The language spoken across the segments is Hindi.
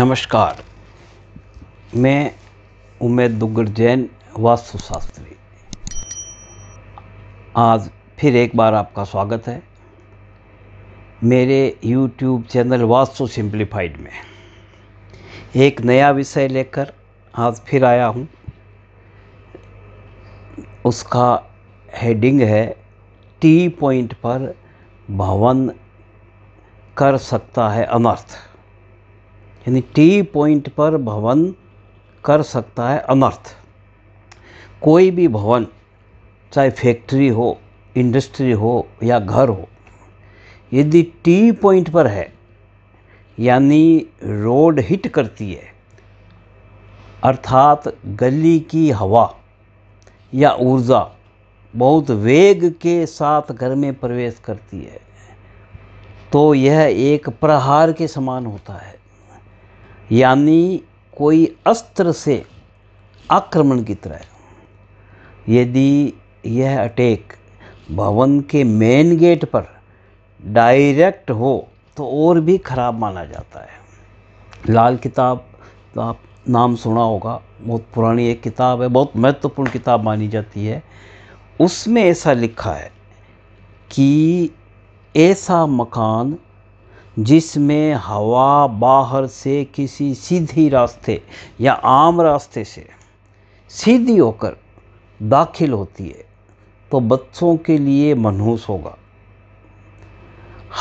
नमस्कार मैं उमेद दुग्गर जैन वास्तु शास्त्री आज फिर एक बार आपका स्वागत है मेरे YouTube चैनल वास्तु सिंप्लीफाइड में एक नया विषय लेकर आज फिर आया हूँ उसका हेडिंग है टी पॉइंट पर भवन कर सकता है अनर्थ यानी टी पॉइंट पर भवन कर सकता है अनर्थ कोई भी भवन चाहे फैक्ट्री हो इंडस्ट्री हो या घर हो यदि टी पॉइंट पर है यानी रोड हिट करती है अर्थात गली की हवा या ऊर्जा बहुत वेग के साथ घर में प्रवेश करती है तो यह एक प्रहार के समान होता है यानी कोई अस्त्र से आक्रमण की तरह यदि यह अटैक भवन के मेन गेट पर डायरेक्ट हो तो और भी ख़राब माना जाता है लाल किताब तो आप नाम सुना होगा बहुत पुरानी एक किताब है बहुत महत्वपूर्ण किताब मानी जाती है उसमें ऐसा लिखा है कि ऐसा मकान जिसमें हवा बाहर से किसी सीधी रास्ते या आम रास्ते से सीधी होकर दाखिल होती है तो बच्चों के लिए मनहूस होगा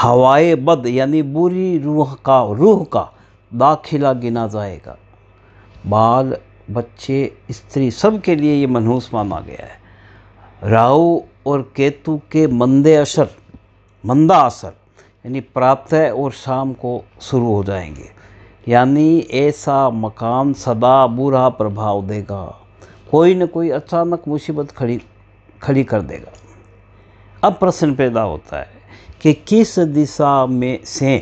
हवाए बद यानी बुरी रूह का रूह का दाखिला गिना जाएगा बाल बच्चे स्त्री सब के लिए ये मनहूस माना गया है राहु और केतु के मंदे असर मंदा असर यानी प्राप्त है और शाम को शुरू हो जाएंगे यानी ऐसा मकान सदा बुरा प्रभाव देगा कोई न कोई अचानक मुसीबत खड़ी खड़ी कर देगा अब प्रश्न पैदा होता है कि किस दिशा में से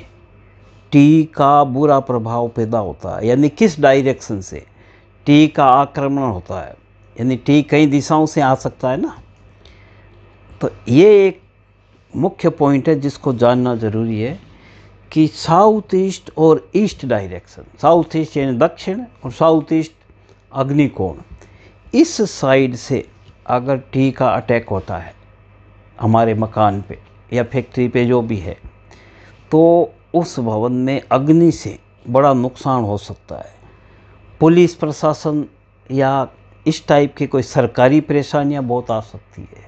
टी का बुरा प्रभाव पैदा होता है यानी किस डायरेक्शन से टी का आक्रमण होता है यानी टी कई दिशाओं से आ सकता है ना तो ये एक मुख्य पॉइंट है जिसको जानना ज़रूरी है कि साउथ ईस्ट और ईस्ट डायरेक्शन साउथ ईस्ट यानी दक्षिण और साउथ ईस्ट अग्निकोण इस साइड से अगर टी का अटैक होता है हमारे मकान पे या फैक्ट्री पे जो भी है तो उस भवन में अग्नि से बड़ा नुकसान हो सकता है पुलिस प्रशासन या इस टाइप की कोई सरकारी परेशानियां बहुत आ सकती है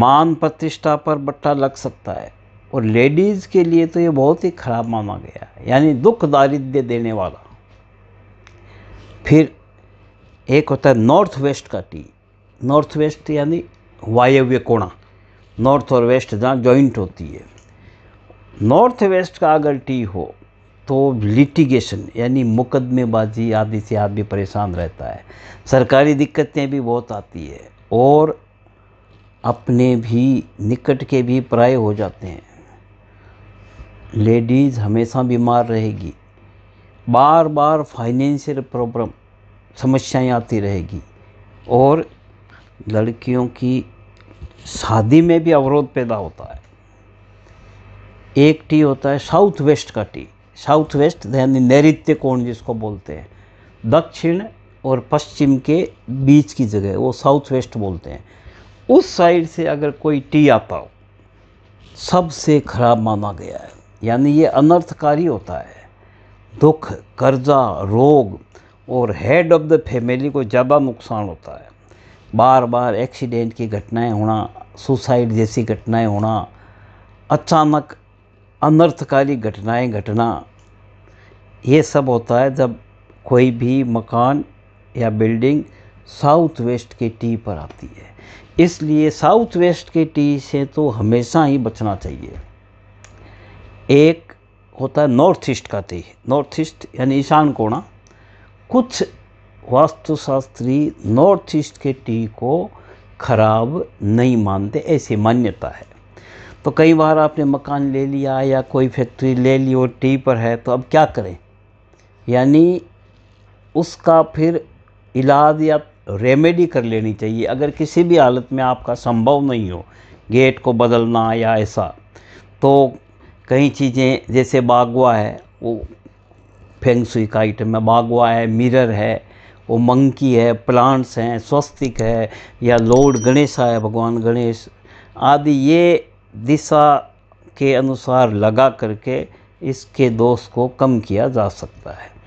मान प्रतिष्ठा पर बट्टा लग सकता है और लेडीज़ के लिए तो ये बहुत ही खराब माना गया है यानी दुख दारिद्र्य देने वाला फिर एक होता है नॉर्थ वेस्ट का टी नॉर्थ वेस्ट यानी वायव्य कोणा नॉर्थ और वेस्ट जहाँ जॉइंट होती है नॉर्थ वेस्ट का अगर टी हो तो लिटिगेशन यानी मुकदमेबाजी आदि से आदमी परेशान रहता है सरकारी दिक्कतें भी बहुत आती है और अपने भी निकट के भी प्राय हो जाते हैं लेडीज़ हमेशा बीमार रहेगी बार बार फाइनेंशियल प्रॉब्लम समस्याएं आती रहेगी और लड़कियों की शादी में भी अवरोध पैदा होता है एक टी होता है साउथ वेस्ट का टी साउथ वेस्ट यानी नैत्य कोण जिसको बोलते हैं दक्षिण और पश्चिम के बीच की जगह वो साउथ वेस्ट बोलते हैं उस साइड से अगर कोई टी आता हो सबसे खराब माना गया है यानी ये अनर्थकारी होता है दुख कर्जा रोग और हेड ऑफ द फैमिली को ज़्यादा नुकसान होता है बार बार एक्सीडेंट की घटनाएं होना सुसाइड जैसी घटनाएं होना अचानक अनर्थकारी घटनाएं घटना ये सब होता है जब कोई भी मकान या बिल्डिंग साउथ वेस्ट के टी पर आती है इसलिए साउथ वेस्ट के टी से तो हमेशा ही बचना चाहिए एक होता है नॉर्थ ईस्ट का टी नॉर्थ ईस्ट यानी ईशान कोणा कुछ वास्तुशास्त्री नॉर्थ ईस्ट के टी को खराब नहीं मानते ऐसी मान्यता है तो कई बार आपने मकान ले लिया या कोई फैक्ट्री ले ली और टी पर है तो अब क्या करें यानी उसका फिर इलाज या रेमेडी कर लेनी चाहिए अगर किसी भी हालत में आपका संभव नहीं हो गेट को बदलना या ऐसा तो कई चीज़ें जैसे बागवा है वो फेंग सुई का आइटम है बागवा है मिरर है वो मंकी है प्लांट्स हैं स्वस्तिक है या लॉर्ड गणेशा है भगवान गणेश आदि ये दिशा के अनुसार लगा करके इसके दोष को कम किया जा सकता है